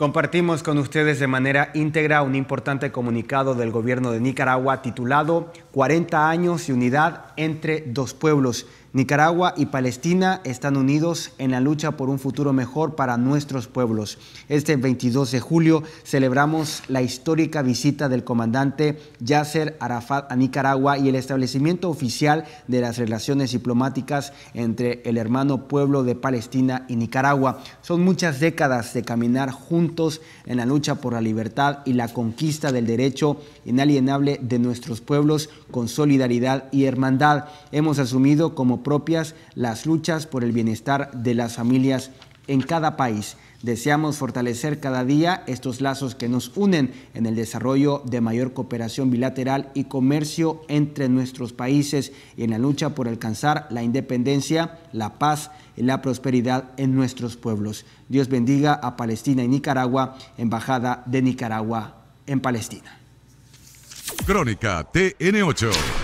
Compartimos con ustedes de manera íntegra un importante comunicado del gobierno de Nicaragua titulado 40 años de unidad entre dos pueblos. Nicaragua y Palestina están unidos en la lucha por un futuro mejor para nuestros pueblos. Este 22 de julio celebramos la histórica visita del comandante Yasser Arafat a Nicaragua y el establecimiento oficial de las relaciones diplomáticas entre el hermano pueblo de Palestina y Nicaragua. Son muchas décadas de caminar juntos en la lucha por la libertad y la conquista del derecho inalienable de nuestros pueblos con solidaridad y hermandad. Hemos asumido como propias las luchas por el bienestar de las familias en cada país. Deseamos fortalecer cada día estos lazos que nos unen en el desarrollo de mayor cooperación bilateral y comercio entre nuestros países y en la lucha por alcanzar la independencia, la paz y la prosperidad en nuestros pueblos. Dios bendiga a Palestina y Nicaragua, Embajada de Nicaragua en Palestina. Crónica TN8.